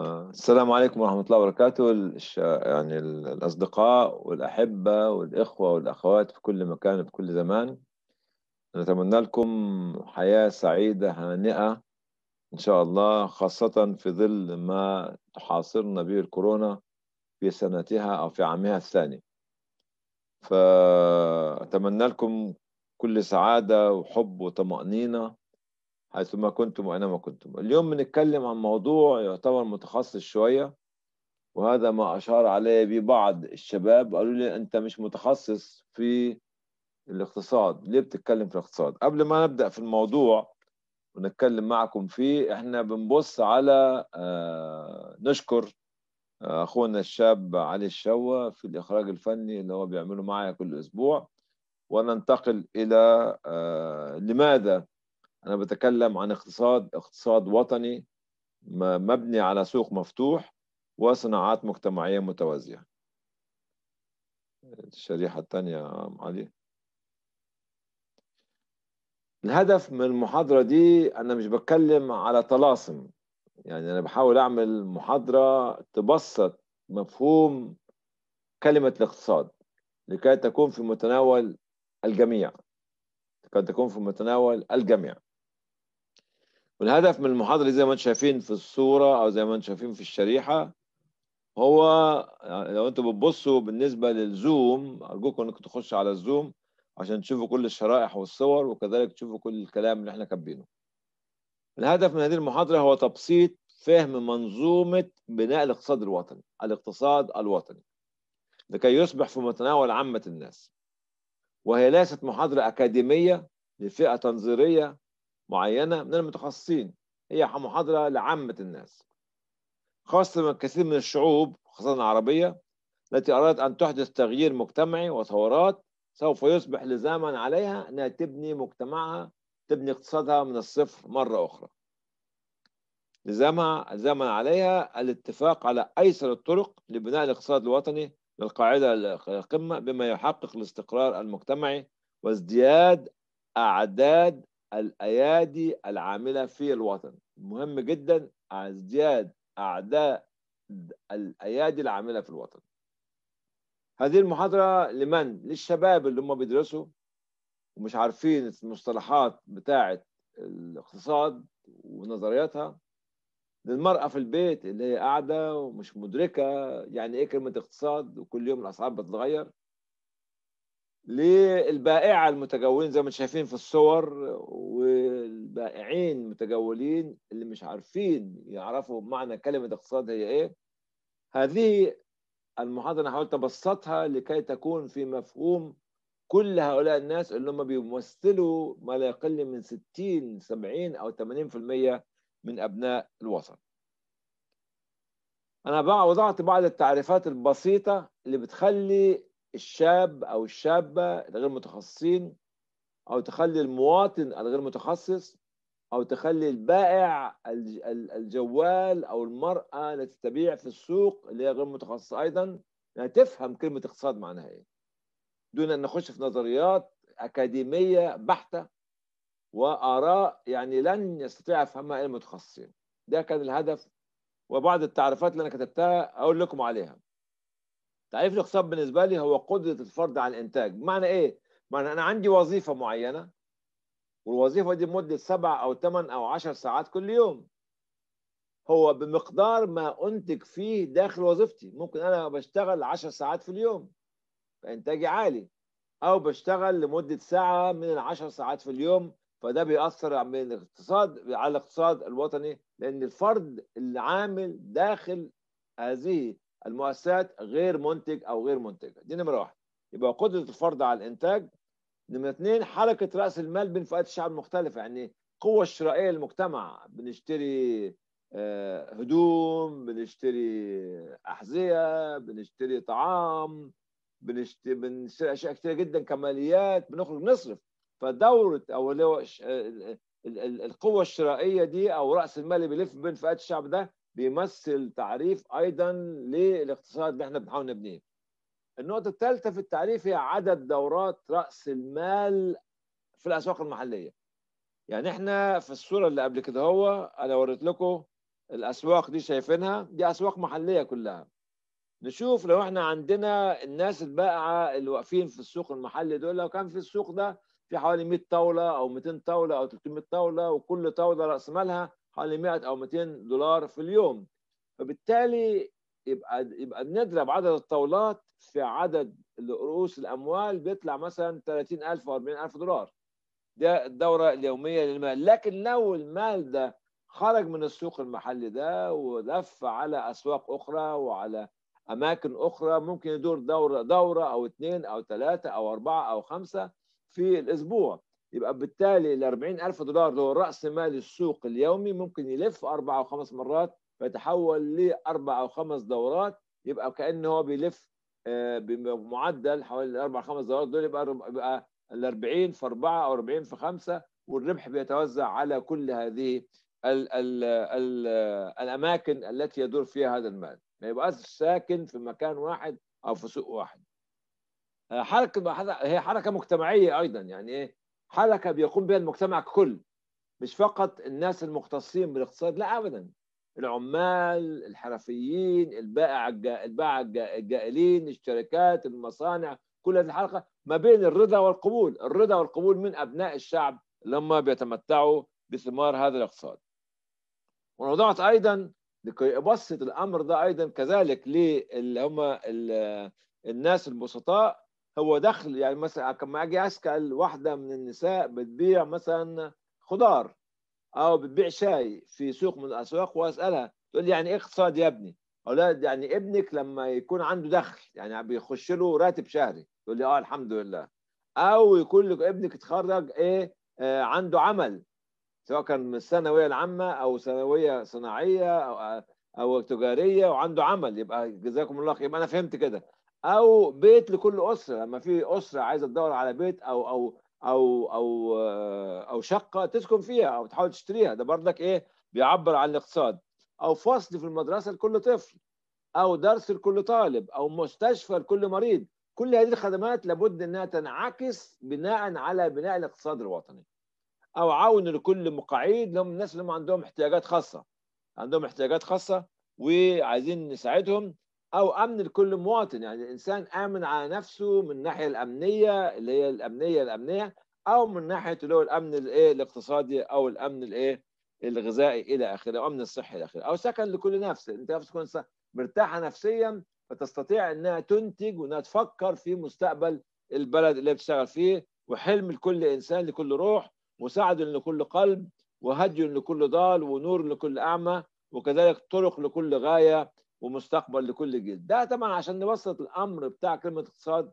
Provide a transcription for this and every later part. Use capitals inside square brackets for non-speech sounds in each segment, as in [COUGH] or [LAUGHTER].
السلام عليكم ورحمة الله وبركاته يعني الأصدقاء والأحبة والإخوة والأخوات في كل مكان وفي كل زمان نتمنى لكم حياة سعيدة هانئة إن شاء الله خاصة في ظل ما تحاصرنا به الكورونا في سنتها أو في عامها الثاني فأتمنى لكم كل سعادة وحب وطمأنينة حيثما كنتم وأينما كنتم اليوم بنتكلم عن موضوع يعتبر متخصص شوية وهذا ما أشار عليه به بعض الشباب قالوا لي أنت مش متخصص في الاقتصاد ليه بتتكلم في الاقتصاد قبل ما نبدأ في الموضوع ونتكلم معكم فيه احنا بنبص على آه، نشكر آه، اخونا الشاب علي الشوى في الاخراج الفني اللي هو بيعمله معايا كل اسبوع وننتقل الى آه، لماذا انا بتكلم عن اقتصاد اقتصاد وطني مبني على سوق مفتوح وصناعات مجتمعيه متوازيه الشريحه الثانيه علي الهدف من المحاضره دي انا مش بتكلم على طلاسم يعني انا بحاول اعمل محاضره تبسط مفهوم كلمه الاقتصاد لكي تكون في متناول الجميع لكي تكون في متناول الجميع والهدف من المحاضرة زي ما انتم شايفين في الصورة أو زي ما انتم شايفين في الشريحة هو يعني لو انتم بتبصوا بالنسبة للزوم أرجوكم انكم تخشوا على الزوم عشان تشوفوا كل الشرائح والصور وكذلك تشوفوا كل الكلام اللي احنا كاتبينه. الهدف من هذه المحاضرة هو تبسيط فهم منظومة بناء الاقتصاد الوطني، الاقتصاد الوطني. لكي يصبح في متناول عامة الناس. وهي ليست محاضرة أكاديمية لفئة تنظيرية معينة من المتخصصين هي محاضرة لعامة الناس خاصة من كثير من الشعوب خاصة العربية التي أرادت أن تحدث تغيير مجتمعي وثورات سوف يصبح لزاما عليها أنها تبني مجتمعها تبني اقتصادها من الصفر مرة أخرى لزاما لزاما عليها الاتفاق على أيسر الطرق لبناء الاقتصاد الوطني للقاعدة القمة بما يحقق الاستقرار المجتمعي وازدياد أعداد الأيادي العاملة في الوطن مهم جدا ازدياد أعداء الأيادي العاملة في الوطن هذه المحاضرة لمن؟ للشباب اللي هم بيدرسوا ومش عارفين المصطلحات بتاعة الاقتصاد ونظرياتها للمرأة في البيت اللي هي قاعدة ومش مدركة يعني إيه كلمة اقتصاد وكل يوم الأسعار بتتغير للبائعة المتجولين زي ما انتم شايفين في الصور والبائعين المتجولين اللي مش عارفين يعرفوا معنى كلمة اقتصاد هي ايه هذه المحاضرة حاولت أبسطها لكي تكون في مفهوم كل هؤلاء الناس اللي هم بيمثلوا ما لا يقل من 60 70 أو 80% من أبناء الوطن أنا وضعت بعض التعريفات البسيطة اللي بتخلي الشاب او الشابه الغير متخصصين او تخلي المواطن الغير متخصص او تخلي البائع الجوال او المراه التي تبيع في السوق اللي هي غير متخصصه ايضا انها تفهم كلمه اقتصاد معناها ايه دون ان نخش في نظريات اكاديميه بحته واراء يعني لن يستطيع افهمها المتخصصين ده كان الهدف وبعض التعريفات اللي انا كتبتها اقول لكم عليها تعريف الاقتصاد بالنسبه لي هو قدره الفرد على الانتاج بمعنى ايه معنى انا عندي وظيفه معينه والوظيفه دي مده سبع او ثمان او عشر ساعات كل يوم هو بمقدار ما انتج فيه داخل وظيفتي ممكن انا بشتغل عشر ساعات في اليوم فانتاجي عالي او بشتغل لمده ساعه من العشر ساعات في اليوم فده بيأثر من الاقتصاد على الاقتصاد الوطني لأن الفرد العامل داخل هذه المؤسسات غير منتج او غير منتجه دي نمره واحد يبقى قدره الفرد على الانتاج نمره اثنين حركه راس المال بين فئات الشعب المختلفه يعني القوه الشرائيه للمجتمع بنشتري آه، هدوم بنشتري احذيه بنشتري طعام بنشتري, بنشتري اشياء كثيره جدا كماليات بنخرج نصرف فدوره او القوه الشرائيه دي او راس المال اللي بيلف بين فئات الشعب ده بيمثل تعريف ايضا للاقتصاد اللي احنا بنحاول نبنيه. النقطه الثالثه في التعريف هي عدد دورات راس المال في الاسواق المحليه. يعني احنا في الصوره اللي قبل كده هو انا وريت لكم الاسواق دي شايفينها دي اسواق محليه كلها. نشوف لو احنا عندنا الناس البائعه اللي واقفين في السوق المحلي دول لو كان في السوق ده في حوالي 100 طاوله او 200 طاوله او 300 طاوله وكل طاوله راس مالها حوالي 100 او 200 دولار في اليوم فبالتالي يبقى يبقى بنضرب عدد الطاولات في عدد رؤوس الاموال بيطلع مثلا 30000 او 40000 دولار ده الدوره اليوميه للمال لكن لو المال ده خرج من السوق المحلي ده ولف على اسواق اخرى وعلى اماكن اخرى ممكن يدور دوره دوره او اثنين او ثلاثه او اربعه او خمسه في الاسبوع يبقى بالتالي ال 40000 دولار اللي هو راس مال السوق اليومي ممكن يلف اربع او خمس مرات فيتحول لاربع او خمس دورات يبقى كانه هو بيلف آه، بمعدل حوالي اربع خمس دورات دول يبقى يبقى ال 40 في 4 او 40 في 5 والربح بيتوزع على كل هذه ال ال ال الاماكن التي يدور فيها هذا المال ما يبقاش ساكن في مكان واحد او في سوق واحد آه، حركه هي حركه مجتمعيه ايضا يعني ايه حركه بيقوم بها المجتمع ككل مش فقط الناس المختصين بالاقتصاد لا ابدا العمال الحرفيين البائع البائع الجائلين الشركات المصانع كل هذه الحلقه ما بين الرضا والقبول الرضا والقبول من ابناء الشعب لما بيتمتعوا بثمار هذا الاقتصاد ووضعت ايضا لكي ابسط الامر ده ايضا كذلك للي هم الناس البسطاء هو دخل يعني مثلا لما اجي اسال واحده من النساء بتبيع مثلا خضار او بتبيع شاي في سوق من الاسواق واسالها تقول لي يعني ايه اقتصاد يا ابني؟ لها يعني ابنك لما يكون عنده دخل يعني بيخش له راتب شهري تقول لي اه الحمد لله او يكون لك ابنك اتخرج ايه آه عنده عمل سواء كان من الثانويه العامه او ثانويه صناعيه او آه، او تجاريه وعنده عمل يبقى جزاكم الله خير يبقى انا فهمت كده او بيت لكل اسره لما في اسره عايزه تدور على بيت او او او او او شقه تسكن فيها او تحاول تشتريها ده برضك ايه بيعبر عن الاقتصاد او فصل في المدرسه لكل طفل او درس لكل طالب او مستشفى لكل مريض كل هذه الخدمات لابد انها تنعكس بناء على بناء الاقتصاد الوطني او عون لكل مقاعد لهم الناس اللي هم عندهم احتياجات خاصه عندهم احتياجات خاصه وعايزين نساعدهم او امن لكل مواطن يعني الانسان امن على نفسه من الناحيه الامنيه اللي هي الامنيه الامنيه او من ناحيه اللي هو الامن الايه الاقتصادي او الامن الايه الغذائي الى اخره او الامن الصحي الى اخره او سكن لكل نفس انت تكون مرتاحه نفسيا فتستطيع انها تنتج وانها تفكر في مستقبل البلد اللي بتشتغل فيه وحلم لكل انسان لكل روح وسعد لكل قلب وهدي لكل ضال ونور لكل اعمى وكذلك طرق لكل غايه ومستقبل لكل جيل ده طبعا عشان نوسط الامر بتاع كلمه اقتصاد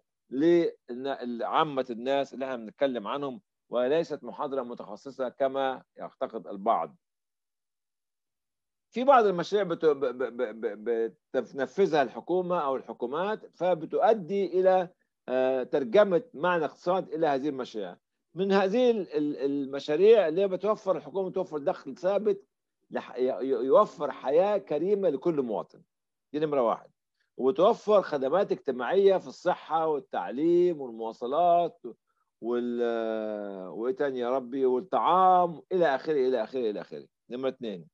لعامه الناس اللي احنا بنتكلم عنهم وليست محاضره متخصصه كما يعتقد البعض في بعض المشاريع بتنفذها الحكومه او الحكومات فبتؤدي الى آه، ترجمه معنى اقتصاد الى هذه المشاريع من هذه المشاريع اللي بتوفر الحكومه توفر دخل ثابت يوفر حياه كريمه لكل مواطن دي نمره واحد وتوفر خدمات اجتماعيه في الصحه والتعليم والمواصلات وال وايه تاني يا ربي والطعام الى اخره الى اخره الى اخره نمره اثنين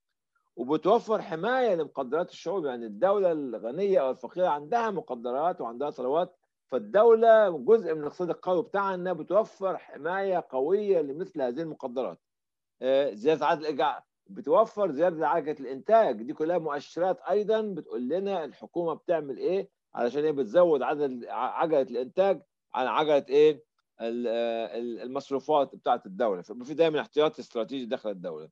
وبتوفر حمايه لمقدرات الشعوب يعني الدوله الغنيه او الفقيره عندها مقدرات وعندها ثروات فالدوله جزء من الاقتصاد القوي بتاعها انها بتوفر حمايه قويه لمثل هذه المقدرات آه، زياده عدد بتوفر زياده عجله الانتاج دي كلها مؤشرات ايضا بتقول لنا الحكومه بتعمل ايه علشان هي بتزود عدد عجله الانتاج عن عجله ايه المصروفات بتاعه الدوله ففي دايما احتياطي استراتيجي داخل الدوله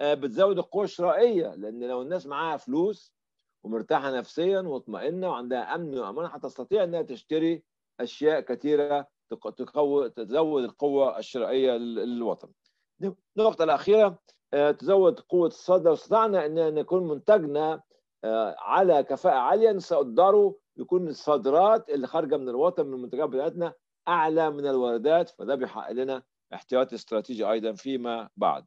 آه، بتزود القوه الشرائيه لان لو الناس معاها فلوس ومرتاحه نفسيا ومطمئنه وعندها امن وامان هتستطيع انها تشتري اشياء كثيره تقوي تزود القوه الشرائيه للوطن النقطه الاخيره آه، تزود قوه الصدى واستطعنا ان نكون منتجنا آه، على كفاءه عاليه سأقدروا يكون الصادرات اللي خارجه من الوطن من المنتجات بتاعتنا اعلى من الواردات فده بيحقق لنا احتياطي استراتيجي ايضا فيما بعد.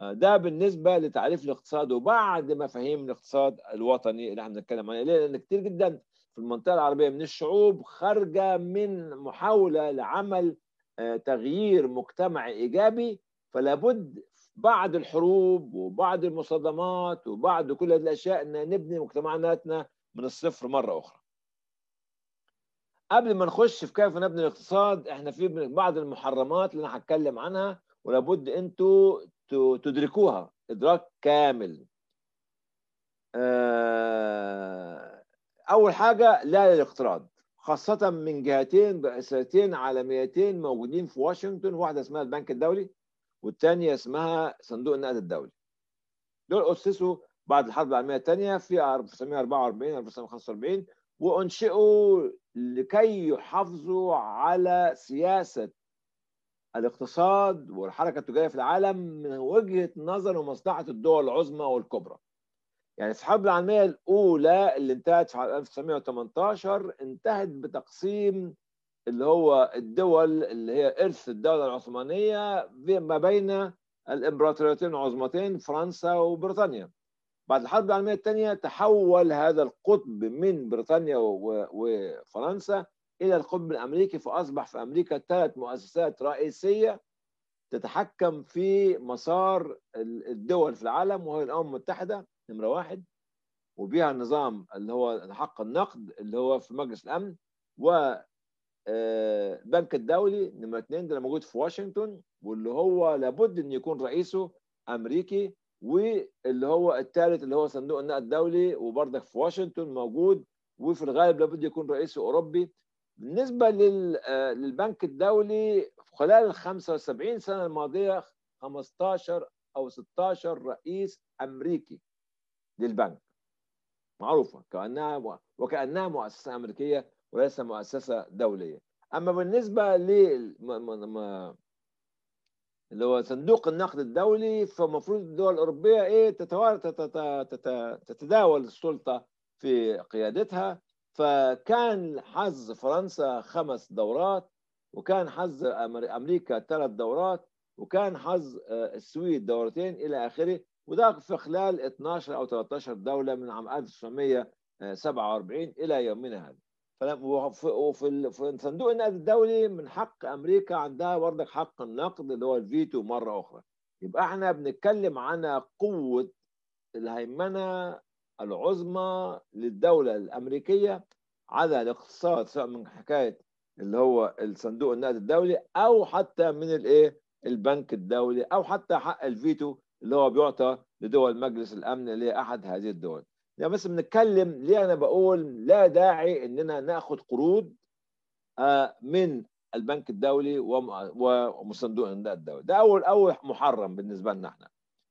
آه، ده بالنسبه لتعريف الاقتصاد وبعد مفاهيم الاقتصاد الوطني اللي احنا بنتكلم عنه ليه؟ لان كتير جدا في المنطقه العربيه من الشعوب خارجه من محاوله لعمل تغيير مجتمعي ايجابي فلا بد بعد الحروب وبعد المصادمات وبعد كل هذه الاشياء ان نبني مجتمعاتنا من الصفر مره اخرى. قبل ما نخش في كيف نبني الاقتصاد احنا في بعض المحرمات اللي انا هتكلم عنها ولابد انتوا تدركوها ادراك كامل. آه، اول حاجه لا للاقتراض خاصه من جهتين رئاسيتين عالميتين موجودين في واشنطن واحده اسمها البنك الدولي والثانيه اسمها صندوق النقد الدولي دول اسسوا بعد الحرب العالميه الثانيه في 1944 1945 وانشئوا لكي يحافظوا على سياسه الاقتصاد والحركه التجاريه في العالم من وجهه نظر ومصلحه الدول العظمى والكبرى. يعني في الحرب العالميه الاولى اللي انتهت في 1918 انتهت بتقسيم اللي هو الدول اللي هي إرث الدولة العثمانية ما بين الإمبراطوريتين العظمتين فرنسا وبريطانيا بعد الحرب العالمية الثانية تحول هذا القطب من بريطانيا وفرنسا إلى القطب الأمريكي فأصبح في أمريكا ثلاث مؤسسات رئيسية تتحكم في مسار الدول في العالم وهي الأمم المتحدة نمرة واحد وبها النظام اللي هو حق النقد اللي هو في مجلس الأمن و البنك آه، الدولي نمره اثنين ده موجود في واشنطن واللي هو لابد ان يكون رئيسه امريكي واللي هو الثالث اللي هو صندوق النقد الدولي وبرضك في واشنطن موجود وفي الغالب لابد يكون رئيسه اوروبي بالنسبه آه، للبنك الدولي خلال ال 75 سنه الماضيه 15 او 16 رئيس امريكي للبنك معروفه كانها وكانها مؤسسه امريكيه وليس مؤسسه دوليه اما بالنسبه ل اللي هو صندوق النقد الدولي فالمفروض الدول الاوروبيه ايه تتداول السلطه في قيادتها فكان حظ فرنسا خمس دورات وكان حظ امريكا ثلاث دورات وكان حظ آه، السويد دورتين الى اخره وده في خلال 12 او 13 دوله من عام 1947 آه، الى يومنا هذا وفي, وفي صندوق النقد الدولي من حق امريكا عندها برضك حق النقد اللي هو الفيتو مره اخرى يبقى احنا بنتكلم عن قوه الهيمنه العظمى للدوله الامريكيه على الاقتصاد سواء من حكايه اللي هو الصندوق النقد الدولي او حتى من الايه البنك الدولي او حتى حق الفيتو اللي هو بيعطى لدول مجلس الامن اللي هي احد هذه الدول يعني بس بنتكلم ليه انا بقول لا داعي اننا ناخد قروض آه، من البنك الدولي وصندوق النقد الدولي ده اول اول محرم بالنسبه لنا احنا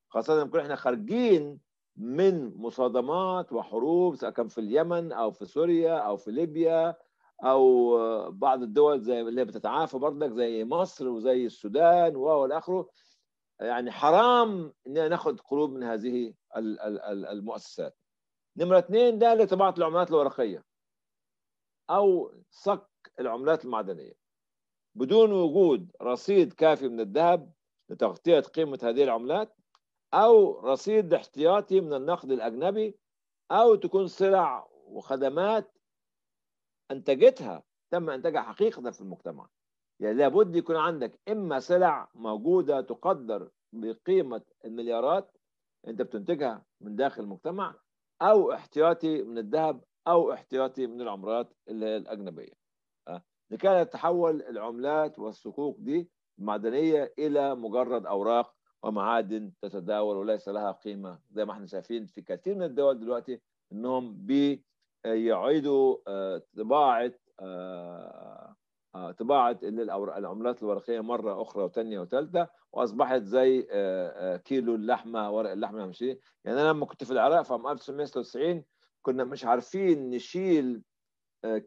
خاصه لما احنا خارجين من مصادمات وحروب سواء كان في اليمن او في سوريا او في ليبيا او بعض الدول زي اللي بتتعافى برضك زي مصر وزي السودان والى اخره يعني حرام اننا ناخد قروض من هذه المؤسسات نمرة اثنين ده لطباعة العملات الورقية أو صك العملات المعدنية بدون وجود رصيد كافي من الذهب لتغطية قيمة هذه العملات أو رصيد احتياطي من النقد الأجنبي أو تكون سلع وخدمات أنتجتها تم إنتاجها حقيقة في المجتمع يعني لابد يكون عندك إما سلع موجودة تقدر بقيمة المليارات أنت بتنتجها من داخل المجتمع او احتياطي من الذهب او احتياطي من العملات الاجنبيه آه، لكي تتحول العملات والصكوك دي المعدنيه الى مجرد اوراق ومعادن تتداول وليس لها قيمه زي ما احنا شايفين في كثير من الدول دلوقتي انهم بيعيدوا آه، طباعه آه، آه، طباعه العملات الورقيه مره اخرى وثانيه وثالثه واصبحت زي آه، آه، كيلو اللحمه ورق اللحمه مش يعني, يعني انا لما كنت في العراق في عام 1996 كنا مش عارفين نشيل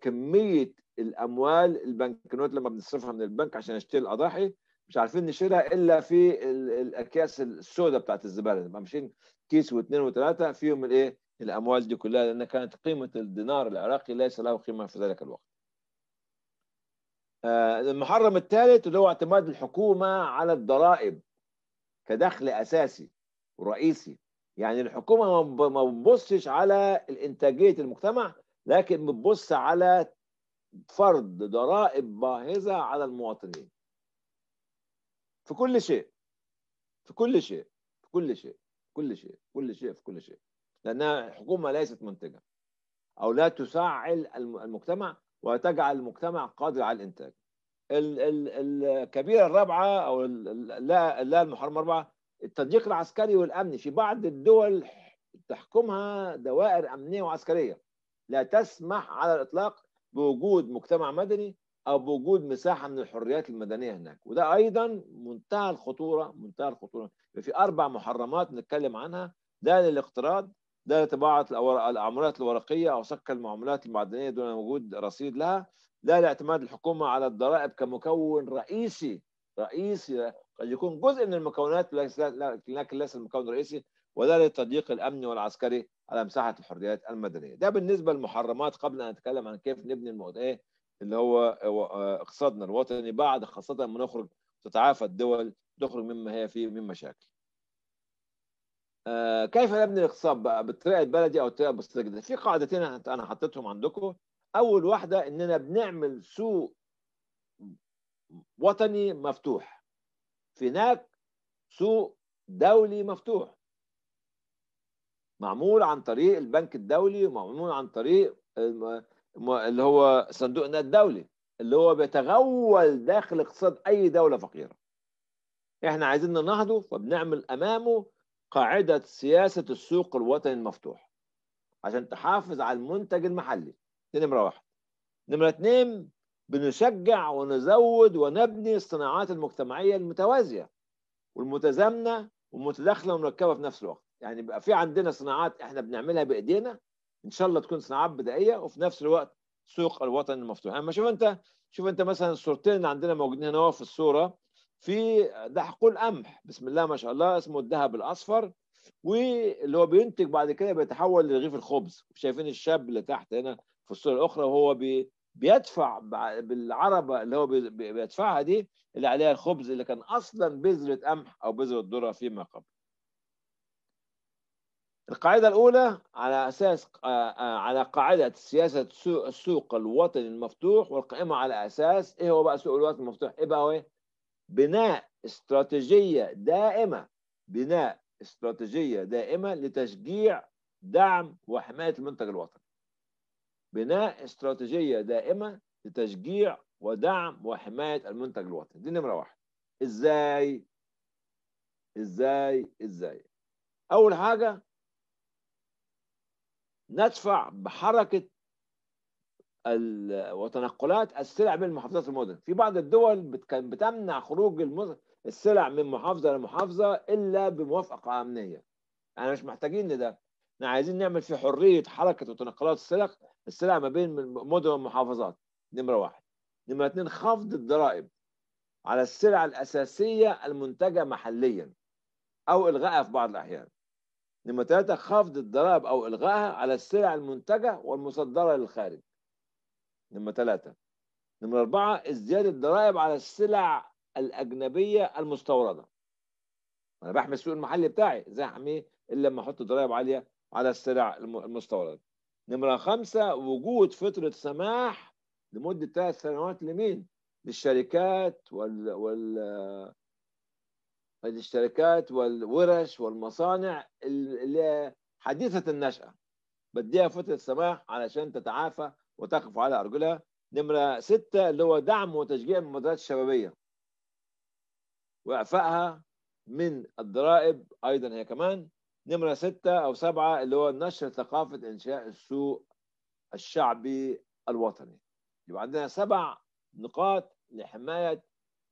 كميه الاموال نوت لما بنصرفها من البنك عشان نشتري الاضاحي مش عارفين نشيلها الا في الاكياس السوداء بتاعت الزباله لما ماشيين كيس واثنين وثلاثه فيهم الايه الاموال دي كلها لان كانت قيمه الدينار العراقي ليس له قيمه في ذلك الوقت آه، المحرم الثالث اللي هو اعتماد الحكومة على الضرائب كدخل أساسي ورئيسي يعني الحكومة ما بتبصش على الإنتاجية المجتمع لكن بتبص على فرض ضرائب باهظة على المواطنين في كل شيء في كل شيء في كل شيء في كل شيء في كل شيء في كل شيء لأنها حكومة ليست منتجة أو لا تفعل المجتمع وتجعل المجتمع قادر على الانتاج الكبيره الرابعه او لا لا المحرمه الرابعه التضييق العسكري والامني في بعض الدول تحكمها دوائر امنيه وعسكريه لا تسمح على الاطلاق بوجود مجتمع مدني او بوجود مساحه من الحريات المدنيه هناك وده ايضا منتهى الخطوره منتهى الخطوره في اربع محرمات نتكلم عنها ده للاقتراض لا طباعة العملات الورقية أو صك المعاملات المعدنية دون وجود رصيد لها لا لاعتماد الحكومة على الضرائب كمكون رئيسي رئيسي قد يكون جزء من المكونات لكن ليس المكون الرئيسي ولا للتضييق الأمني والعسكري على مساحة الحريات المدنية ده بالنسبة للمحرمات قبل أن نتكلم عن كيف نبني إيه اللي هو آه، اقتصادنا الوطني بعد خاصة ما نخرج تتعافى الدول تخرج مما هي فيه من مشاكل آه، كيف نبني الاقتصاد بقى بالطريقه البلدي او الطريقه البسيطه جدا في قاعدتين انا حطيتهم عندكم اول واحده اننا بنعمل سوق وطني مفتوح في هناك سوق دولي مفتوح معمول عن طريق البنك الدولي ومعمول عن طريق اللي هو صندوق النقد الدولي اللي هو بيتغول داخل اقتصاد اي دوله فقيره احنا عايزين ننهضه فبنعمل امامه قاعدة سياسة السوق الوطني المفتوح عشان تحافظ على المنتج المحلي دي نمرة واحد نمرة اتنين بنشجع ونزود ونبني الصناعات المجتمعية المتوازية والمتزامنة ومتداخلة ومركبة في نفس الوقت يعني بقى في عندنا صناعات احنا بنعملها بايدينا ان شاء الله تكون صناعات بدائية وفي نفس الوقت سوق الوطن المفتوح اما يعني شوف انت شوف انت مثلا الصورتين اللي عندنا موجودين هنا في الصورة في ده حقول قمح بسم الله ما شاء الله اسمه الذهب الاصفر واللي هو بينتج بعد كده بيتحول لرغيف الخبز شايفين الشاب اللي تحت هنا في الصوره الاخرى وهو بي بيدفع بالعربه اللي هو بيدفعها دي اللي عليها الخبز اللي كان اصلا بذره قمح او بذره ذره فيما قبل. القاعده الاولى على اساس آه، آه، على قاعده سياسه السوق الوطني المفتوح والقائمه على اساس ايه هو بقى سوق الوطني المفتوح؟ ايه بقى هو ايه؟ بناء استراتيجيه دائمه بناء استراتيجيه دائمه لتشجيع دعم وحمايه المنتج الوطني بناء استراتيجيه دائمه لتشجيع ودعم وحمايه المنتج الوطني دي نمره واحد ازاي ازاي ازاي اول حاجه ندفع بحركه وتنقلات السلع بين محافظات المدن في بعض الدول كانت بتمنع خروج السلع من محافظة لمحافظة إلا بموافقة أمنية احنا مش محتاجين لده احنا عايزين نعمل في حرية حركة وتنقلات السلع السلع ما بين مدن ومحافظات نمرة واحد نمرة اتنين خفض الضرائب على السلع الأساسية المنتجة محليا أو إلغائها في بعض الأحيان نمرة ثلاثة خفض الضرائب أو إلغائها على السلع المنتجة والمصدرة للخارج نمرة ثلاثة نمرة أربعة ازدياد الضرائب على السلع الأجنبية المستوردة أنا بحمي السوق المحلي بتاعي إزاي أحميه إلا لما أحط ضرائب عالية على السلع المستوردة نمرة خمسة وجود فترة سماح لمدة ثلاث سنوات لمين؟ للشركات وال, وال... الشركات والورش والمصانع اللي حديثة النشأة بديها فترة سماح علشان تتعافى وتقف على أرجلها نمرة ستة اللي هو دعم وتشجيع المبادرات الشبابية وإعفائها من الضرائب أيضا هي كمان نمرة ستة أو سبعة اللي هو نشر ثقافة إنشاء السوق الشعبي الوطني يبقى عندنا سبع نقاط لحماية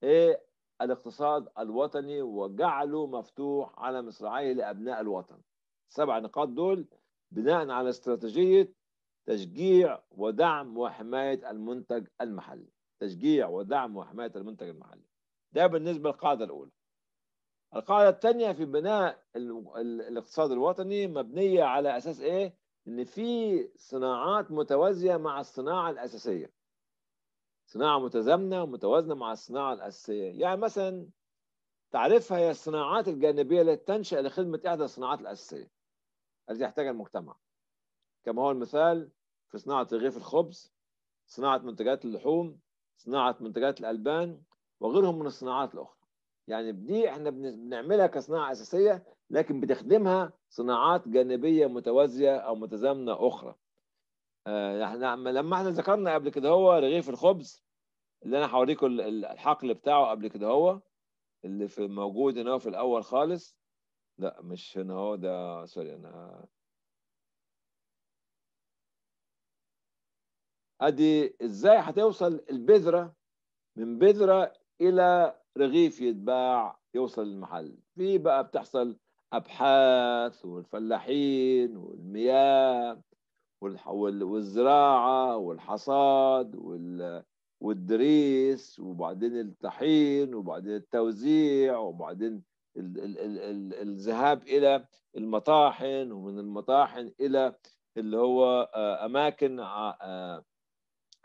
إيه الاقتصاد الوطني وجعله مفتوح على مصراعيه لأبناء الوطن سبع نقاط دول بناء على استراتيجية تشجيع ودعم وحماية المنتج المحلي تشجيع ودعم وحماية المنتج المحلي ده بالنسبة للقاعدة الأولى القاعدة الثانية في بناء الاقتصاد الوطني مبنية على أساس إيه؟ إن في صناعات متوازية مع الصناعة الأساسية صناعة متزامنة ومتوازنة مع الصناعة الأساسية يعني مثلا تعريفها هي الصناعات الجانبية التي تنشأ لخدمة إحدى الصناعات الأساسية التي يحتاجها المجتمع كما هو المثال في صناعة رغيف الخبز صناعة منتجات اللحوم صناعة منتجات الألبان وغيرهم من الصناعات الأخرى يعني دي احنا بنعملها كصناعة أساسية لكن بتخدمها صناعات جانبية متوازية أو متزامنة أخرى آه، احنا لما احنا ذكرنا قبل كده هو رغيف الخبز اللي انا هوريكم الحقل بتاعه قبل كده هو اللي في موجود هنا في الاول خالص لا مش هنا هو ده سوري انا ادي ازاي هتوصل البذره من بذره الى رغيف يتباع يوصل المحل في بقى بتحصل ابحاث والفلاحين والمياه والزراعه والحصاد وال والدريس وبعدين الطحين وبعدين التوزيع وبعدين الذهاب الى المطاحن ومن المطاحن الى اللي هو آه، اماكن آه،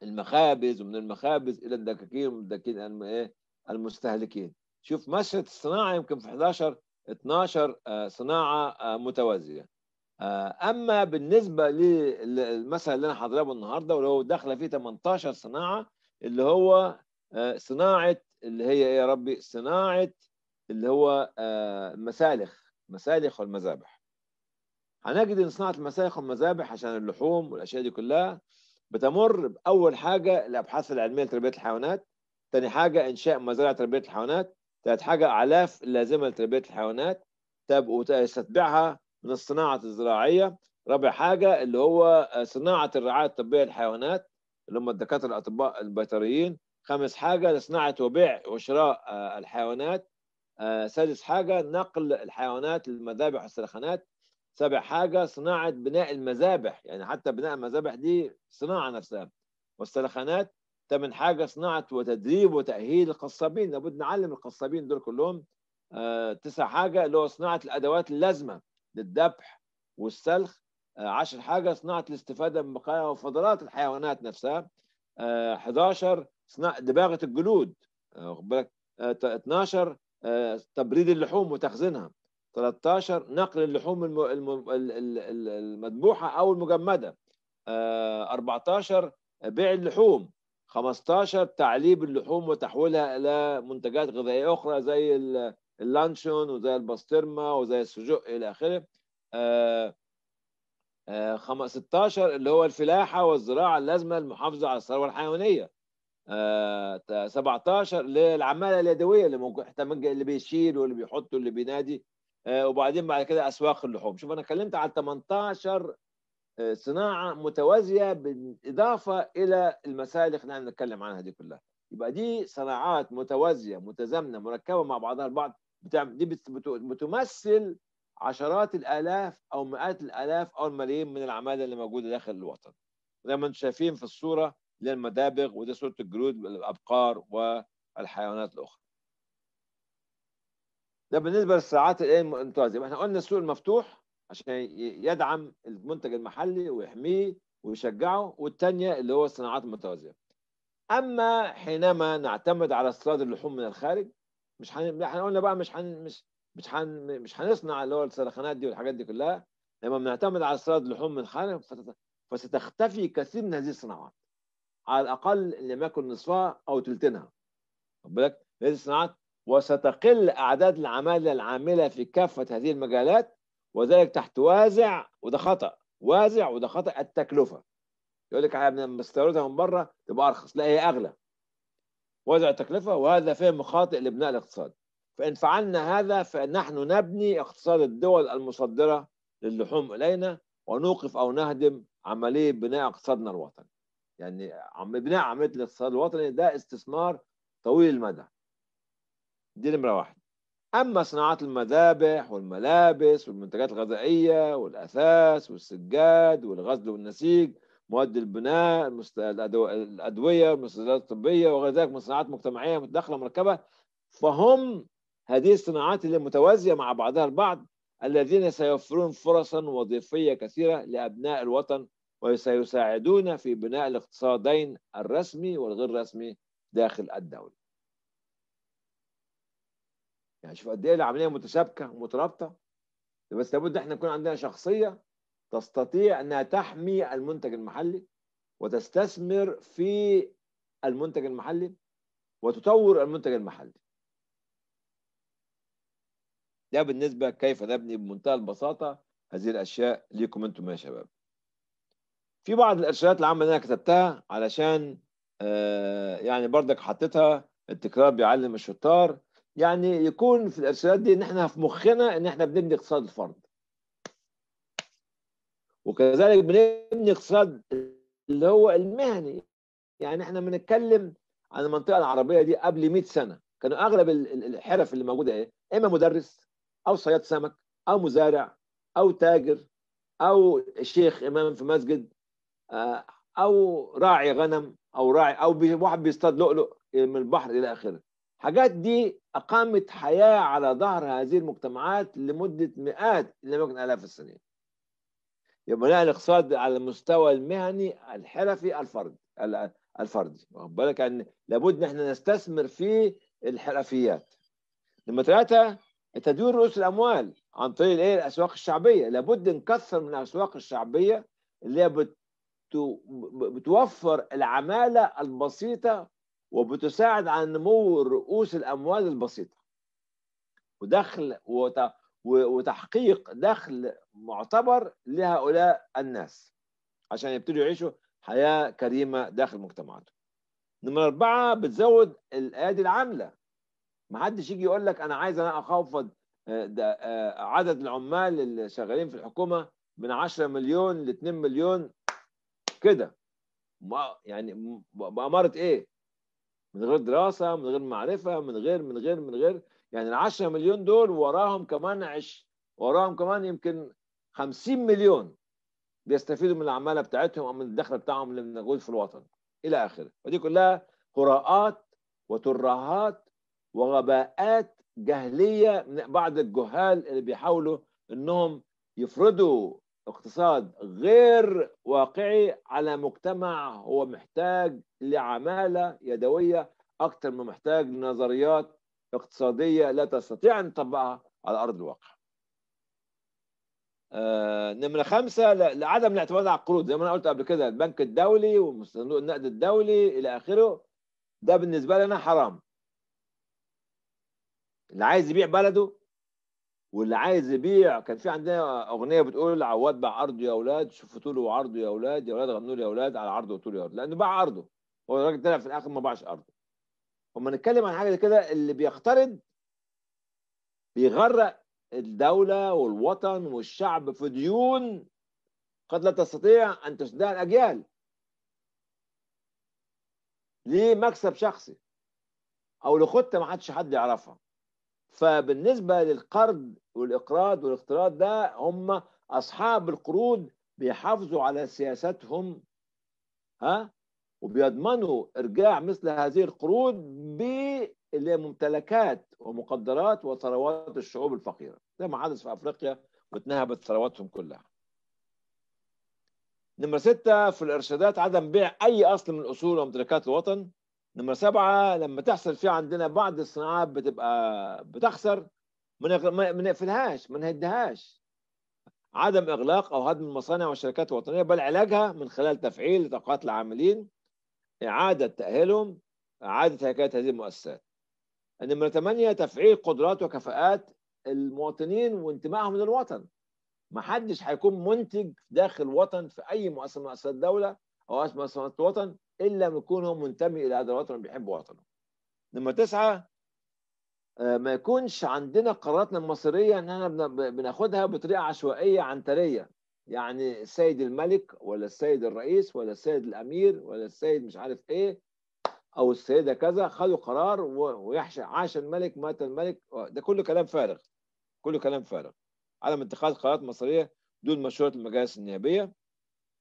المخابز ومن المخابز الى الدكاكين ومن الدكاكين ايه المستهلكين شوف مؤسسه الصناعه يمكن في 11 12 آه، صناعه آه، متوازيه آه، اما بالنسبه للمثل اللي انا هضربه النهارده واللي هو داخله فيه 18 صناعه اللي هو صناعه اللي هي ايه يا ربي صناعه اللي هو المسالخ مسالخ والمذابح هنجد ان صناعه المسالخ والمذابح عشان اللحوم والاشياء دي كلها بتمر باول حاجه الابحاث العلميه لتربيه الحيوانات ثاني حاجه انشاء مزارع تربيه الحيوانات ثالث حاجه اعلاف اللازمه لتربيه الحيوانات تب وتستتبعها من الصناعه الزراعيه رابع حاجه اللي هو صناعه الرعايه الطبيه للحيوانات اللي هم الدكاتره الاطباء البيطريين خامس حاجه صناعه وبيع وشراء آه، الحيوانات آه، سادس حاجه نقل الحيوانات للمذابح والسلخانات سابع حاجة صناعة بناء المذابح يعني حتى بناء المذابح دي صناعة نفسها والسلخانات ثامن حاجة صناعة وتدريب وتأهيل القصابين لابد نعلم القصابين دول كلهم آه، تسع حاجة اللي هو صناعة الأدوات اللازمة للذبح والسلخ آه، عشر حاجة صناعة الاستفادة من بقايا وفضلات الحيوانات نفسها آه، 11 صناعة دباغة الجلود آه، واخد بالك 12 آه، آه، تبريد اللحوم وتخزينها 13 نقل اللحوم المذبوحه او المجمده 14 آه، بيع اللحوم 15 تعليب اللحوم وتحويلها الى منتجات غذائيه اخرى زي اللانشون وزي البسطرمه وزي السجق الى اخره 16 آه، آه، اللي هو الفلاحه والزراعه اللازمه للمحافظه على الثروه الحيوانيه 17 للعماله اليدويه اللي ممكن اللي بيشيل واللي بيحط واللي بينادي آه، وبعدين بعد كده اسواق اللحوم شوف انا اتكلمت على 18 آه، صناعه متوازيه بالاضافه الى المسالخ اللي احنا بنتكلم عنها دي كلها يبقى دي صناعات متوازيه متزامنه مركبه مع بعضها البعض دي بتمثل عشرات الالاف او مئات الالاف او الملايين من العماله اللي موجوده داخل الوطن زي ما انتم شايفين في الصوره للمدابغ ودي صوره الجلود والابقار والحيوانات الاخرى ده بالنسبه للسلعات الايه احنا قلنا السوق المفتوح عشان يدعم المنتج المحلي ويحميه ويشجعه والثانيه اللي هو الصناعات المتوازيه اما حينما نعتمد على استيراد اللحوم من الخارج مش حن... احنا قلنا بقى مش حن... مش مش حن... مش هنصنع اللي هو السرخانات دي والحاجات دي كلها لما بنعتمد على استيراد اللحوم من الخارج فت... فستختفي كثير من هذه الصناعات على الاقل لم يكن نصفها او ثلثينها خد بالك هذه الصناعات وستقل أعداد العمالة العاملة في كافة هذه المجالات وذلك تحت وازع وده خطأ وازع وده خطأ التكلفة يقول لك لما بنستوردها من بره تبقى أرخص لا هي أغلى وازع التكلفة وهذا فهم خاطئ لبناء الاقتصاد فإن فعلنا هذا فنحن نبني اقتصاد الدول المصدرة للحوم إلينا ونوقف أو نهدم عملية بناء اقتصادنا الوطني يعني بناء عملية الاقتصاد الوطني ده استثمار طويل المدى دي نمرة واحد أما صناعات المذابح والملابس والمنتجات الغذائية والأثاث والسجاد والغزل والنسيج مواد البناء المست... الأدوية والمستلزمات الطبية وغير ذلك من صناعات مجتمعية متداخلة مركبة فهم هذه الصناعات المتوازية مع بعضها البعض الذين سيوفرون فرصا وظيفية كثيرة لأبناء الوطن وسيساعدون في بناء الاقتصادين الرسمي والغير رسمي داخل الدولة يعني شوف قد ايه العمليه متشابكه ومترابطه بس لابد احنا نكون عندنا شخصيه تستطيع انها تحمي المنتج المحلي وتستثمر في المنتج المحلي وتطور المنتج المحلي ده بالنسبه كيف نبني بمنتهى البساطه هذه الاشياء ليكم انتم يا شباب في بعض الارشادات العامه اللي انا كتبتها علشان آه يعني بردك حطيتها التكرار بيعلم الشطار يعني يكون في الارشادات دي ان احنا في مخنا ان احنا بنبني اقتصاد الفرد وكذلك بنبني اقتصاد اللي هو المهني يعني احنا بنتكلم عن المنطقه العربيه دي قبل 100 سنه كانوا اغلب الحرف اللي موجوده ايه اما مدرس او صياد سمك او مزارع او تاجر او شيخ امام في مسجد آه، او راعي غنم او راعي او واحد بيصطاد لؤلؤ من البحر الى اخره حاجات دي أقامت حياة على ظهر هذه المجتمعات لمدة مئات إن لم يكن آلاف السنين يبقى بناء الاقتصاد على المستوى المهني الحرفي الفرد الفردي واخد بالك ان يعني لابد ان احنا نستثمر في الحرفيات نمرة ثلاثة تدوير رؤوس الأموال عن طريق الايه الأسواق الشعبية لابد نكثر من الأسواق الشعبية اللي هي بتوفر العمالة البسيطة وبتساعد على نمو رؤوس الاموال البسيطه ودخل وتحقيق دخل معتبر لهؤلاء الناس عشان يبتدوا يعيشوا حياه كريمه داخل مجتمعاتهم. نمرة أربعة بتزود الأيادي العاملة. ما حدش يجي يقول لك أنا عايز أنا أخفض آه، آه، عدد العمال اللي شغالين في الحكومة من 10 مليون ل 2 مليون كده. يعني بأمارة إيه؟ من غير دراسه من غير معرفه من غير من غير من غير يعني العشرة 10 مليون دول وراهم كمان عش وراهم كمان يمكن 50 مليون بيستفيدوا من العماله بتاعتهم او من الدخل بتاعهم اللي موجود في الوطن الى اخره ودي كلها قراءات وترهات وغباءات جهليه من بعض الجهال اللي بيحاولوا انهم يفرضوا اقتصاد غير واقعي على مجتمع هو محتاج لعمالة يدوية أكثر ما محتاج لنظريات اقتصادية لا تستطيع أن تطبقها على أرض الواقع آه، نمرة خمسة لعدم الاعتماد على القروض زي ما أنا قلت قبل كده البنك الدولي وصندوق النقد الدولي إلى آخره ده بالنسبة لنا حرام اللي عايز يبيع بلده واللي عايز يبيع كان في عندنا اغنيه بتقول عواد باع عرضه يا اولاد شوفوا طوله وعرضه يا اولاد يا اولاد غنوا لي يا اولاد على عرضه وطوله يا اولاد لانه باع عرضه هو الراجل طلع في الاخر ما باعش ارضه اما نتكلم عن حاجه كده اللي بيقترض بيغرق الدوله والوطن والشعب في ديون قد لا تستطيع ان تسدها الاجيال ليه مكسب شخصي او لخطه ما حدش حد يعرفها فبالنسبة للقرض والإقراض والاقتراض ده هم أصحاب القروض بيحافظوا على سياستهم ها وبيضمنوا إرجاع مثل هذه القروض بممتلكات ومقدرات وثروات الشعوب الفقيرة زي ما حدث في أفريقيا واتنهبت ثرواتهم كلها نمرة ستة في الإرشادات عدم بيع أي أصل من الأصول وممتلكات الوطن نمرة سبعة لما تحصل في عندنا بعض الصناعات بتبقى بتخسر ما نقفلهاش ما نهدهاش عدم اغلاق او هدم المصانع والشركات الوطنيه بل علاجها من خلال تفعيل طاقات العاملين اعاده تاهيلهم اعاده هيكلة هذه المؤسسات نمرة ثمانية تفعيل قدرات وكفاءات المواطنين وانتمائهم للوطن ما حدش هيكون منتج داخل وطن في اي مؤسسه من مؤسسات الدوله او مؤسسه مؤسسات الوطن الا لما يكون هو منتمي الى هذا الوطن بيحب وطنه. لما تسعه آه، ما يكونش عندنا قراراتنا المصيريه ان احنا بناخدها بطريقه عشوائيه عنتريه يعني السيد الملك ولا السيد الرئيس ولا السيد الامير ولا السيد مش عارف ايه او السيده كذا خدوا قرار ويحشى عاش الملك مات الملك آه، ده كله كلام فارغ كله كلام فارغ عدم اتخاذ قرارات مصيريه دون مشوره المجالس النيابيه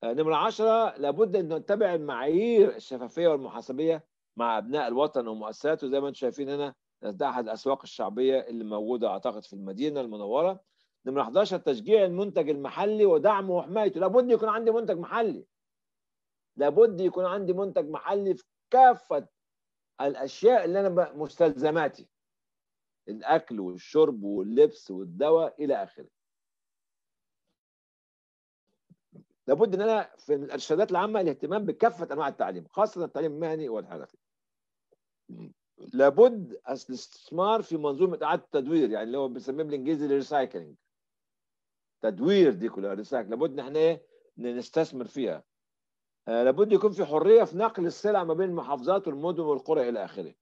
آه، نمرة 10 لابد أن نتبع المعايير الشفافية والمحاسبية مع أبناء الوطن ومؤسساته زي ما أنتم شايفين هنا ده أحد الأسواق الشعبية اللي موجودة أعتقد في المدينة المنورة نمرة 11 تشجيع المنتج المحلي ودعمه وحمايته لابد يكون عندي منتج محلي لابد يكون عندي منتج محلي في كافة الأشياء اللي أنا مستلزماتي الأكل والشرب واللبس والدواء إلى آخره لابد ان انا في الارشادات العامه الاهتمام بكافه انواع التعليم خاصه التعليم المهني والحرفي لابد الاستثمار في منظومه اعاده التدوير يعني اللي هو بنسميه بالانجليزي الريسايكلينج تدوير دي كلها ريسايكل لابد ان احنا ايه نستثمر فيها آه، لابد يكون في حريه في نقل السلع ما بين المحافظات والمدن والقرى الى اخره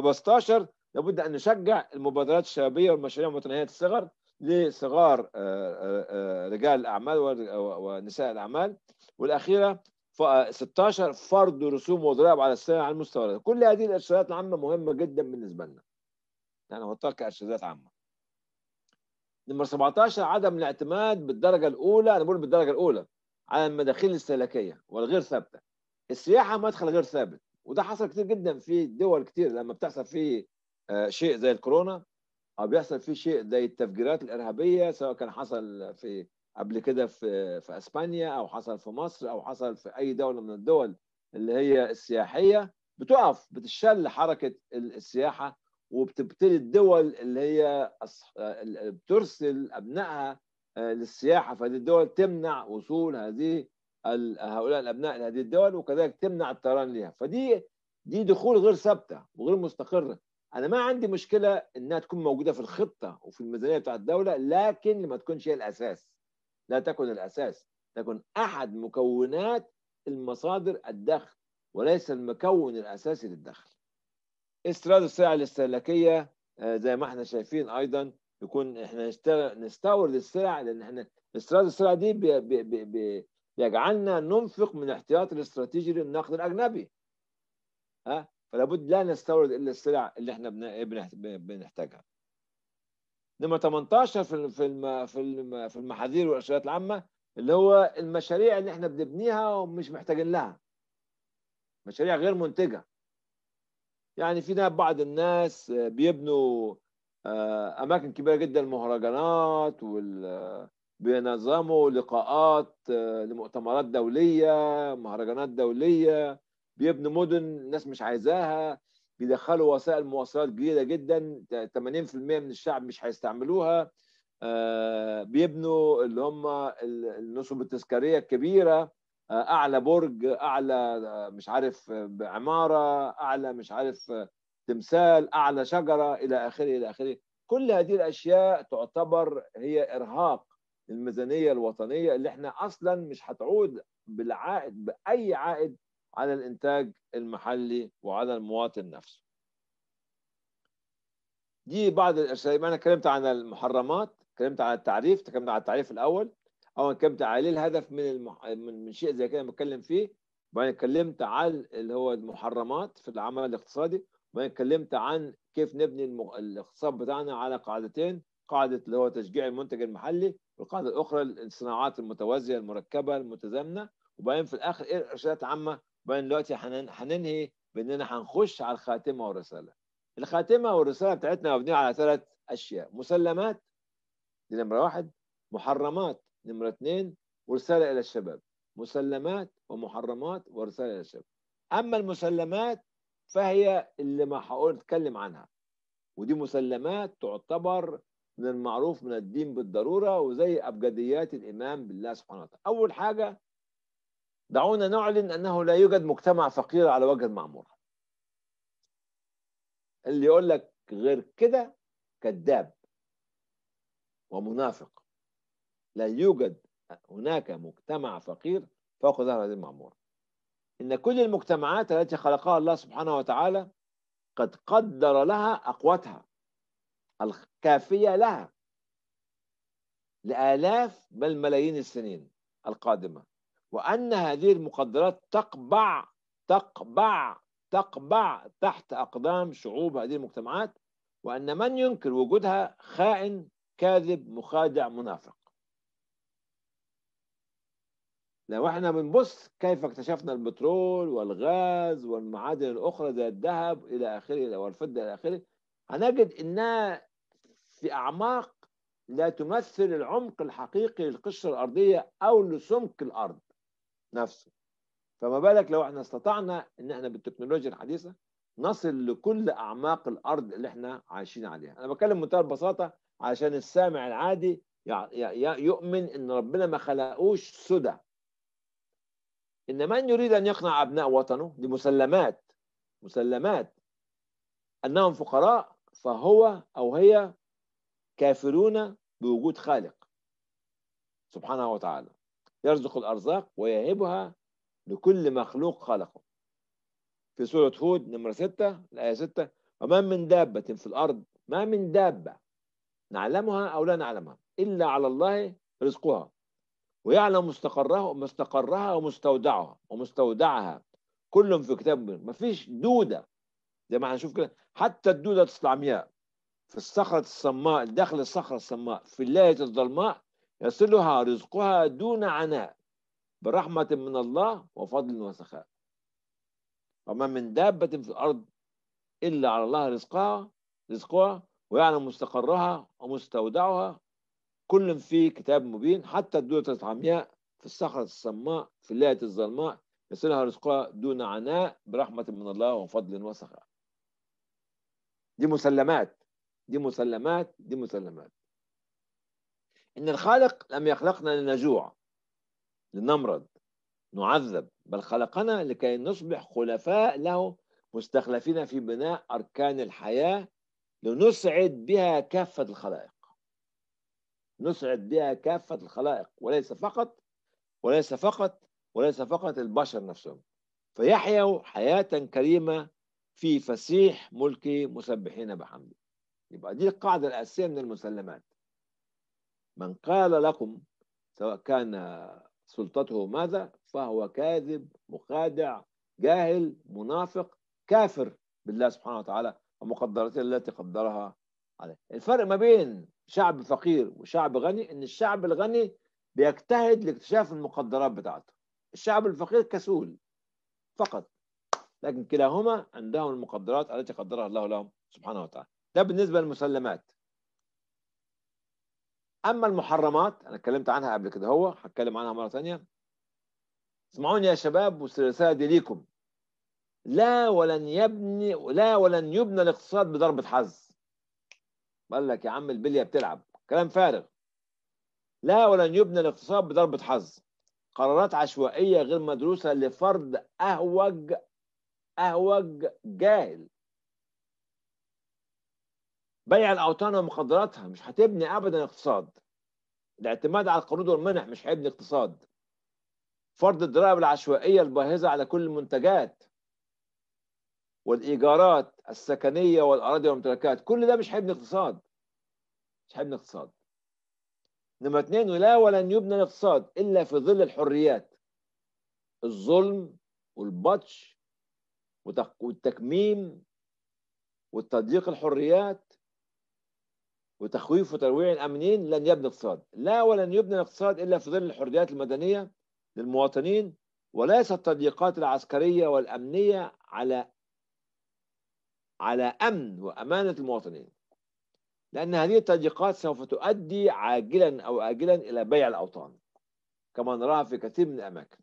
15 [COUGHS] لابد ان نشجع المبادرات الشبابيه والمشاريع متناهيه الصغر لصغار آه، آه، آه، رجال الاعمال ونساء الاعمال والاخيره 16 فرض رسوم وضرائب على السلع على المستورد كل هذه الارشادات العامه مهمه جدا بالنسبه لنا يعني ترك كارشادات عامه نمرة 17 عدم الاعتماد بالدرجه الاولى انا بقول بالدرجه الاولى على المداخيل الاستهلاكيه والغير ثابته السياحه مدخل غير ثابت وده حصل كتير جدا في دول كتير لما بتحصل في شيء زي الكورونا او بيحصل فيه شيء زي التفجيرات الارهابيه سواء كان حصل في قبل كده في في اسبانيا او حصل في مصر او حصل في اي دوله من الدول اللي هي السياحيه بتقف بتشل حركه السياحه وبتبتدي الدول اللي هي بترسل ابنائها آه، للسياحه فهذه الدول تمنع وصول هذه هؤلاء الابناء لهذه الدول وكذلك تمنع الطيران لها فدي دي دخول غير ثابته وغير مستقره انا ما عندي مشكله انها تكون موجوده في الخطه وفي الميزانيه بتاع الدوله لكن ما تكونش هي الاساس لا تكن الاساس تكن احد مكونات المصادر الدخل وليس المكون الاساسي للدخل استيراد السلع الاستهلاكيه آه، زي ما احنا شايفين ايضا يكون احنا نستورد السلع لان احنا استيراد السلع دي بي بي بي بي بيجعلنا ننفق من الاحتياط الاستراتيجي للنقد الاجنبي ها فلا بد لا نستورد الا السلع اللي احنا بنحتاجها نمرة 18 في في في المحاذير والارشادات العامه اللي هو المشاريع اللي احنا بنبنيها ومش محتاجين لها مشاريع غير منتجه يعني فينا بعض الناس بيبنوا آه، اماكن كبيره جدا المهرجانات وال بينظموا لقاءات آه، لمؤتمرات دوليه مهرجانات دوليه بيبنوا مدن الناس مش عايزاها بيدخلوا وسائل مواصلات جديده جدا 80% من الشعب مش هيستعملوها آه، بيبنوا اللي هم النصب التذكاريه الكبيره آه، اعلى برج اعلى آه، مش عارف عماره اعلى مش عارف تمثال اعلى شجره الى اخره الى اخره كل هذه الاشياء تعتبر هي ارهاق الميزانيه الوطنيه اللي احنا اصلا مش هتعود بالعائد باي عائد على الانتاج المحلي وعلى المواطن نفسه دي بعض الارشادات انا اتكلمت عن المحرمات اتكلمت عن التعريف اتكلمت عن التعريف الاول او اتكلمت عليه الهدف من المح... من شيء زي كده بتكلم فيه وبعدين اتكلمت عن اللي هو المحرمات في العمل الاقتصادي وبعدين اتكلمت عن كيف نبني المغ... الاقتصاد بتاعنا على قاعدتين قاعده اللي هو تشجيع المنتج المحلي والقاعده الاخرى الصناعات المتوازيه المركبه المتزامنه وبعدين في الاخر ايه الارشادات العامه وبعدين دلوقتي هننهي باننا هنخش على الخاتمه والرساله. الخاتمه والرساله بتاعتنا مبنيه على ثلاث اشياء مسلمات دي نمره واحد محرمات نمره اثنين ورساله الى الشباب. مسلمات ومحرمات ورساله الى الشباب. اما المسلمات فهي اللي ما هقول اتكلم عنها ودي مسلمات تعتبر من المعروف من الدين بالضروره وزي ابجديات الايمان بالله سبحانه وتعالى. اول حاجه دعونا نعلن أنه لا يوجد مجتمع فقير على وجه المعمورة اللي يقول لك غير كده كذاب ومنافق لا يوجد هناك مجتمع فقير فوق ظهر هذه المعمورة إن كل المجتمعات التي خلقها الله سبحانه وتعالى قد قدر لها أقوتها الكافية لها لآلاف بل ملايين السنين القادمة وأن هذه المقدرات تقبع تقبع تقبع تحت أقدام شعوب هذه المجتمعات وأن من ينكر وجودها خائن كاذب مخادع منافق لو احنا بنبص كيف اكتشفنا البترول والغاز والمعادن الأخرى زي الذهب إلى آخره والفضة إلى آخره هنجد إنها في أعماق لا تمثل العمق الحقيقي للقشرة الأرضية أو لسمك الأرض نفسه فما بالك لو احنا استطعنا ان احنا بالتكنولوجيا الحديثه نصل لكل اعماق الارض اللي احنا عايشين عليها انا بتكلم بمنتهى البساطه عشان السامع العادي يؤمن ان ربنا ما خلقوش سدى ان من يريد ان يقنع ابناء وطنه دي مسلمات مسلمات انهم فقراء فهو او هي كافرون بوجود خالق سبحانه وتعالى يرزق الأرزاق ويهبها لكل مخلوق خلقه في سورة هود نمرة 6 الآية 6 وما من دابة في الأرض ما من دابة نعلمها أو لا نعلمها إلا على الله رزقها ويعلم مستقرها مستقرها ومستودعها ومستودعها كلهم في كتاب ما فيش دودة زي ما هنشوف كده حتى الدودة مياه في الصخرة الصماء داخل الصخرة الصماء في الليلة الظلماء يصلها رزقها دون عناء برحمة من الله وفضل وسخاء وما من دابة في الأرض إلا على الله رزقها رزقها ويعلم مستقرها ومستودعها كل في كتاب مبين حتى الدودة العمياء في الصخرة الصماء في الليلة الظلماء يصلها رزقها دون عناء برحمة من الله وفضل وسخاء دي مسلمات دي مسلمات دي مسلمات إن الخالق لم يخلقنا لنجوع لنمرض نعذب بل خلقنا لكي نصبح خلفاء له مستخلفين في بناء أركان الحياة لنسعد بها كافة الخلائق نسعد بها كافة الخلائق وليس فقط وليس فقط وليس فقط البشر نفسهم فيحيوا حياة كريمة في فسيح ملكي مسبحين بحمده يبقى دي القاعدة الأساسية من المسلمات من قال لكم سواء كان سلطته ماذا فهو كاذب مخادع جاهل منافق كافر بالله سبحانه وتعالى ومقدراته التي قدرها عليه الفرق ما بين شعب فقير وشعب غني ان الشعب الغني بيجتهد لاكتشاف المقدرات بتاعته الشعب الفقير كسول فقط لكن كلاهما عندهم المقدرات التي قدرها الله لهم سبحانه وتعالى ده بالنسبه للمسلمات اما المحرمات انا اتكلمت عنها قبل كده هو هتكلم عنها مره ثانيه اسمعوني يا شباب والرساله دي ليكم لا ولن يبني لا ولن يبنى الاقتصاد بضربه حظ بقول لك يا عم البليه بتلعب كلام فارغ لا ولن يبنى الاقتصاد بضربه حظ قرارات عشوائيه غير مدروسه لفرد اهوج اهوج جاهل بيع الاوطان ومخدراتها مش هتبني ابدا اقتصاد الاعتماد على القروض والمنح مش هيبني اقتصاد فرض الضرائب العشوائيه الباهظه على كل المنتجات والايجارات السكنيه والاراضي والممتلكات كل ده مش هيبني اقتصاد مش هيبني اقتصاد نمرة اثنين ولا ولن يبنى الاقتصاد الا في ظل الحريات الظلم والبطش والتكميم وتضييق الحريات وتخويف وترويع الامنين لن يبني اقتصاد، لا ولن يبني الاقتصاد الا في ظل الحريات المدنيه للمواطنين وليس التضييقات العسكريه والامنيه على على امن وامانه المواطنين. لان هذه التضييقات سوف تؤدي عاجلا او اجلا الى بيع الاوطان كما نراها في كثير من الاماكن.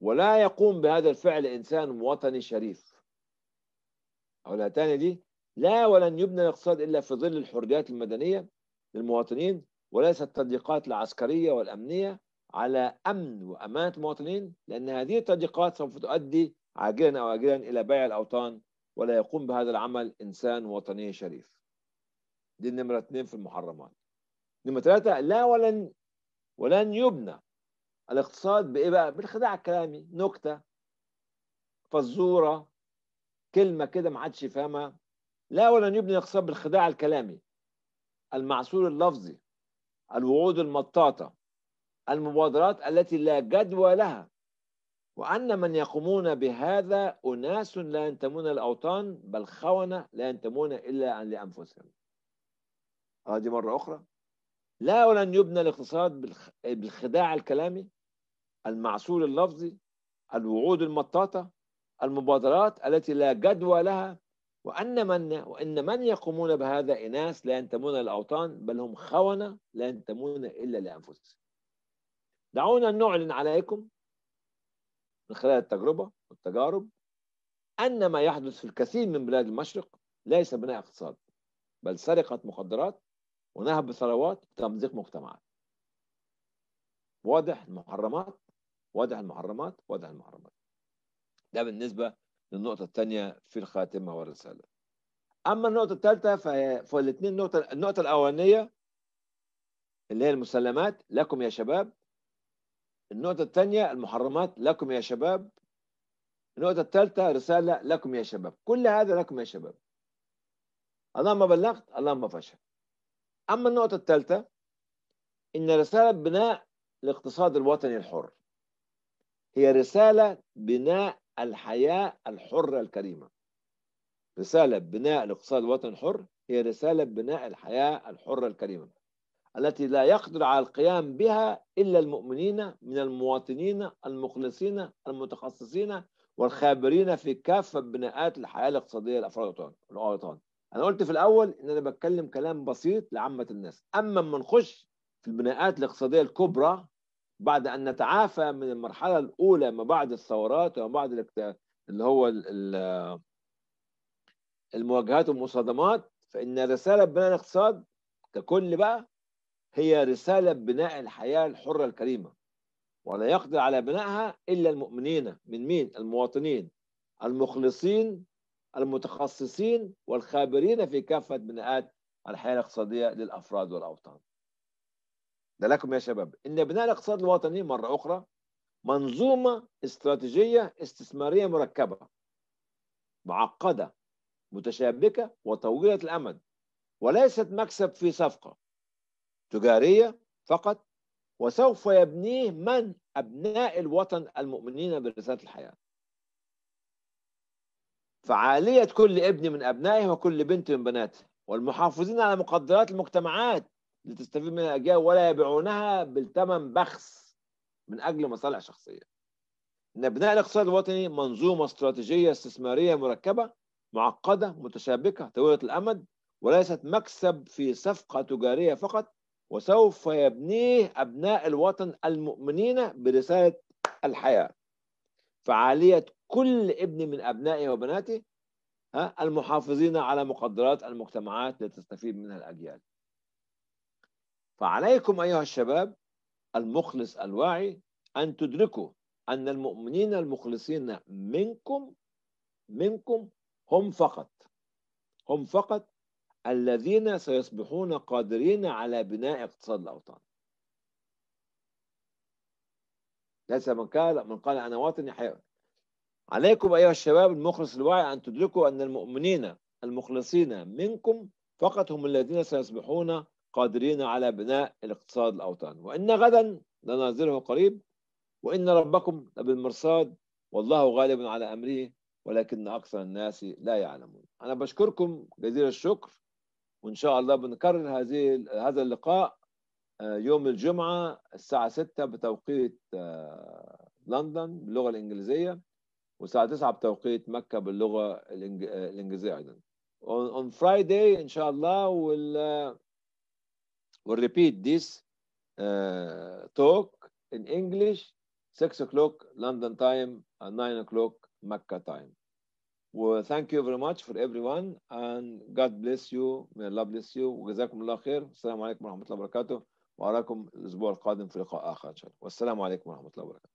ولا يقوم بهذا الفعل انسان وطني شريف. او ثاني دي لا ولن يبنى الاقتصاد إلا في ظل الحريات المدنية للمواطنين وليس التضييقات العسكرية والأمنية على أمن وأمانة المواطنين لأن هذه التضييقات سوف تؤدي عاجلا أو آجلا إلى بيع الأوطان ولا يقوم بهذا العمل إنسان وطني شريف دي نمرة اثنين في المحرمات نمرة ثلاثة لا ولن ولن يبنى الاقتصاد بإيه بقى؟ بالخداع الكلامي نكتة فزورة كلمة كده ما حدش يفهمها لا ولن يبني الاقتصاد بالخداع الكلامي المعصور اللفظي الوعود المطاطة المبادرات التي لا جدوى لها وأن من يقومون بهذا أناس لا ينتمون للأوطان بل خونة لا ينتمون إلا لأنفسهم هذه مرة أخرى لا ولن يبنى الاقتصاد بالخداع الكلامي المعسول اللفظي الوعود المطاطة المبادرات التي لا جدوى لها وأن من وإن من يقومون بهذا إناس لا ينتمون للأوطان بل هم خونة لا ينتمون إلا لأنفسهم دعونا نعلن عليكم من خلال التجربة والتجارب أن ما يحدث في الكثير من بلاد المشرق ليس بناء اقتصاد بل سرقة مخدرات ونهب ثروات وتمزيق مجتمعات واضح المحرمات واضح المحرمات واضح المحرمات ده بالنسبة للنقطة الثانية في الخاتمة والرسالة أما النقطة الثالثة فهي فالاثنين نقطة النقطة الأولانية اللي هي المسلمات لكم يا شباب النقطة الثانية المحرمات لكم يا شباب النقطة الثالثة رسالة لكم يا شباب كل هذا لكم يا شباب اللهم بلغت اللهم فشل أما النقطة الثالثة إن رسالة بناء الاقتصاد الوطني الحر هي رسالة بناء الحياة الحرة الكريمة رسالة بناء الاقتصاد الوطني الحر هي رسالة بناء الحياة الحرة الكريمة التي لا يقدر على القيام بها إلا المؤمنين من المواطنين المخلصين المتخصصين والخابرين في كافة بناءات الحياة الاقتصادية الأفراد الأوطان أنا قلت في الأول إن أنا بتكلم كلام بسيط لعامة الناس أما من نخش في البناءات الاقتصادية الكبرى بعد أن نتعافى من المرحلة الأولى ما بعد الثورات وما بعد اللي هو المواجهات والمصادمات فإن رسالة بناء الاقتصاد ككل بقى هي رسالة بناء الحياة الحرة الكريمة ولا يقدر على بنائها إلا المؤمنين من مين؟ المواطنين المخلصين المتخصصين والخابرين في كافة بناءات الحياة الاقتصادية للأفراد والأوطان لكم يا شباب ان بناء الاقتصاد الوطني مره اخرى منظومه استراتيجيه استثماريه مركبه معقده متشابكه وطويله الامد وليست مكسب في صفقه تجاريه فقط وسوف يبنيه من ابناء الوطن المؤمنين برساله الحياه فعاليه كل ابن من ابنائه وكل بنت من بناته والمحافظين على مقدرات المجتمعات لتستفيد منها الأجيال ولا يبيعونها بالثمن بخس من أجل مصالح شخصية إن بناء الاقتصاد الوطني منظومة استراتيجية استثمارية مركبة معقدة متشابكة طويلة الأمد وليست مكسب في صفقة تجارية فقط وسوف يبنيه أبناء الوطن المؤمنين برسالة الحياة فعالية كل ابن من أبنائه وبناته المحافظين على مقدرات المجتمعات لتستفيد منها الأجيال فعليكم أيها الشباب المخلص الواعي أن تدركوا أن المؤمنين المخلصين منكم منكم هم فقط هم فقط الذين سيصبحون قادرين على بناء اقتصاد الأوطان ليس من قال من قال أنا وطني حيوان عليكم أيها الشباب المخلص الواعي أن تدركوا أن المؤمنين المخلصين منكم فقط هم الذين سيصبحون قادرين على بناء الاقتصاد الأوطاني وإن غدا لناظره قريب وإن ربكم لبالمرصاد والله غالب على أمره ولكن أكثر الناس لا يعلمون أنا بشكركم جزيل الشكر وإن شاء الله بنكرر هذه هذا اللقاء آه، يوم الجمعة الساعة 6 بتوقيت آه، لندن باللغة الإنجليزية والساعة 9 بتوقيت مكة باللغة آه، الإنجليزية أيضا on Friday إن شاء الله وال will repeat this uh, talk in English 6 o'clock London time and 9 o'clock Mecca time. Well, thank you very much for everyone and God bless you. May Allah bless you. وجزاكم الله خير. السلام عليكم ورحمة الله وبركاته. وأراكم الأسبوع القادم في لقاء آخر إن شاء الله. والسلام عليكم ورحمة الله وبركاته.